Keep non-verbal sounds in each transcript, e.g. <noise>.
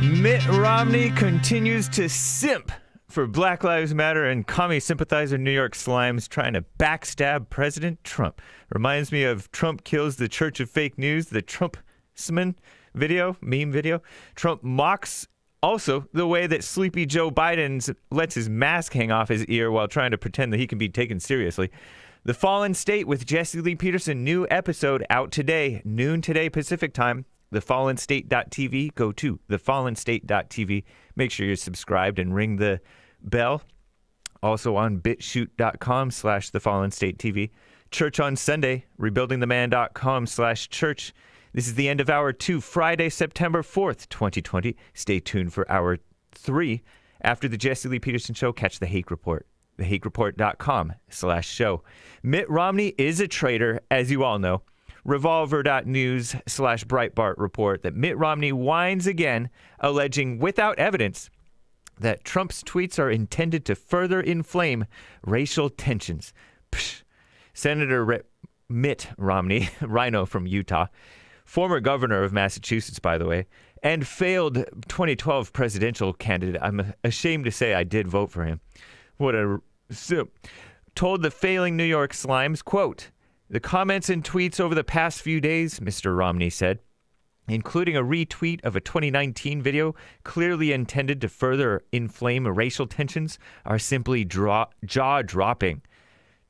Mitt Romney continues to simp for Black Lives Matter and commie sympathizer New York Slimes trying to backstab President Trump. Reminds me of Trump Kills the Church of Fake News, the Trumpsman video, meme video. Trump mocks also the way that sleepy Joe Biden lets his mask hang off his ear while trying to pretend that he can be taken seriously. The Fallen State with Jesse Lee Peterson, new episode out today, noon today Pacific time thefallenstate.tv. Go to thefallenstate.tv. Make sure you're subscribed and ring the bell. Also on bitshoot.com slash thefallenstatetv. Church on Sunday, rebuildingtheman.com slash church. This is the end of hour two, Friday, September 4th, 2020. Stay tuned for hour three. After the Jesse Lee Peterson show, catch the Hake Report thehakereport.com slash show. Mitt Romney is a traitor, as you all know. Revolver.news slash Breitbart report that Mitt Romney whines again, alleging without evidence that Trump's tweets are intended to further inflame racial tensions. Psh. Senator Re- Mitt Romney, <laughs> Rhino from Utah, former governor of Massachusetts, by the way, and failed 2012 presidential candidate. I'm ashamed to say I did vote for him. What a soup! told the failing New York Slimes, quote, the comments and tweets over the past few days, Mr. Romney said, including a retweet of a 2019 video clearly intended to further inflame racial tensions, are simply jaw dropping.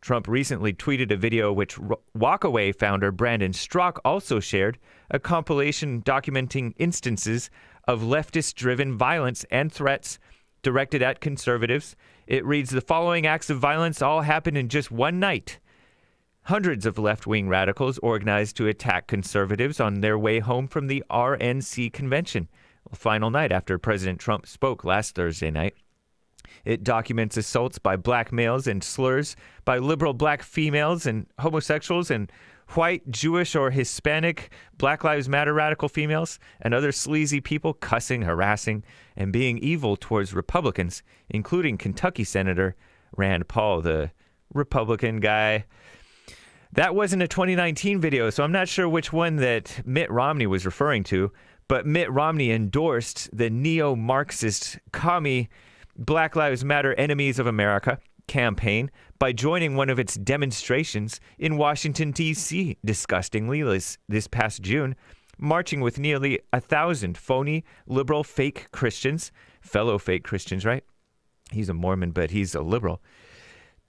Trump recently tweeted a video which Walkaway founder Brandon Strock also shared, a compilation documenting instances of leftist driven violence and threats directed at conservatives. It reads The following acts of violence all happened in just one night Hundreds of left wing radicals organized to attack conservatives on their way home from the RNC convention, final night after President Trump spoke last Thursday night. It documents assaults by black males and slurs by liberal black females and homosexuals and white, Jewish, or Hispanic Black Lives Matter radical females and other sleazy people cussing, harassing, and being evil towards Republicans, including Kentucky Senator Rand Paul, the Republican guy that wasn't a 2019 video, so I'm not sure which one that Mitt Romney was referring to, but Mitt Romney endorsed the neo Marxist commie Black Lives Matter Enemies of America campaign by joining one of its demonstrations in Washington, D.C., disgustingly, this, this past June, marching with nearly a thousand phony, liberal, fake Christians, fellow fake Christians, right? He's a Mormon, but he's a liberal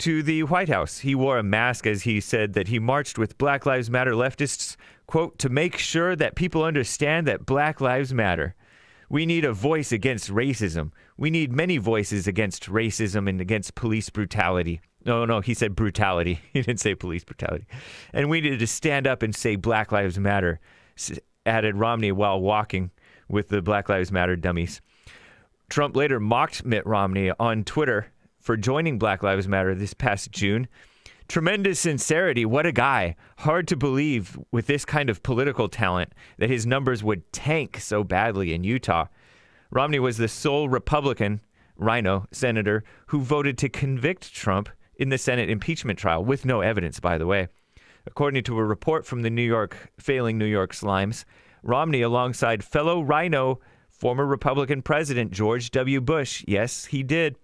to the White House. He wore a mask as he said that he marched with Black Lives Matter leftists, quote, to make sure that people understand that Black Lives Matter. We need a voice against racism. We need many voices against racism and against police brutality. No, no, he said brutality. <laughs> He didn't say police brutality. And we needed to stand up and say Black Lives Matter, added Romney while walking with the Black Lives Matter dummies. Trump later mocked Mitt Romney on Twitter for joining Black Lives Matter this past June. Tremendous sincerity. What a guy. Hard to believe with this kind of political talent that his numbers would tank so badly in Utah. Romney was the sole Republican, Rhino, senator, who voted to convict Trump in the Senate impeachment trial, with no evidence, by the way. According to a report from the New York, failing New York slimes, Romney, alongside fellow Rhino, former Republican President George W. Bush, yes, he did,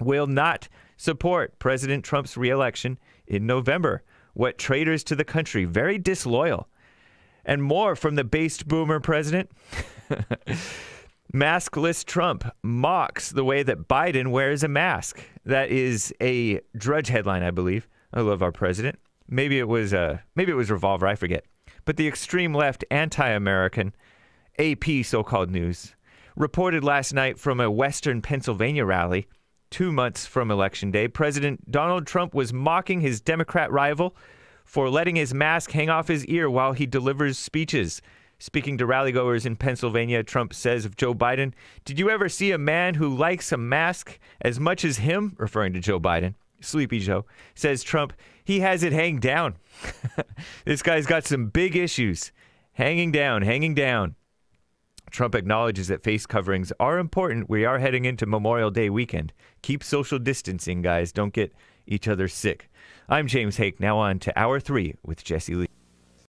will not support President Trump's reelection in November. What traitors to the country, very disloyal. And more from the based boomer president. <laughs> Maskless Trump mocks the way that Biden wears a mask. That is a Drudge headline, I believe. I love our president. Maybe it was uh, maybe it was Revolver. I forget. But the extreme left, anti-American, AP so-called news reported last night from a Western Pennsylvania rally two months from Election Day, President Donald Trump was mocking his Democrat rival for letting his mask hang off his ear while he delivers speeches. Speaking to rallygoers in Pennsylvania, Trump says of Joe Biden, Did you ever see a man who likes a mask as much as him? Referring to Joe Biden. Sleepy Joe says Trump, he has it hanged down. <laughs> this guy's got some big issues. Hanging down, hanging down. Trump acknowledges that face coverings are important. We are heading into Memorial Day weekend. Keep social distancing, guys. Don't get each other sick. I'm James Hake. Now on to hour three with Jesse Lee.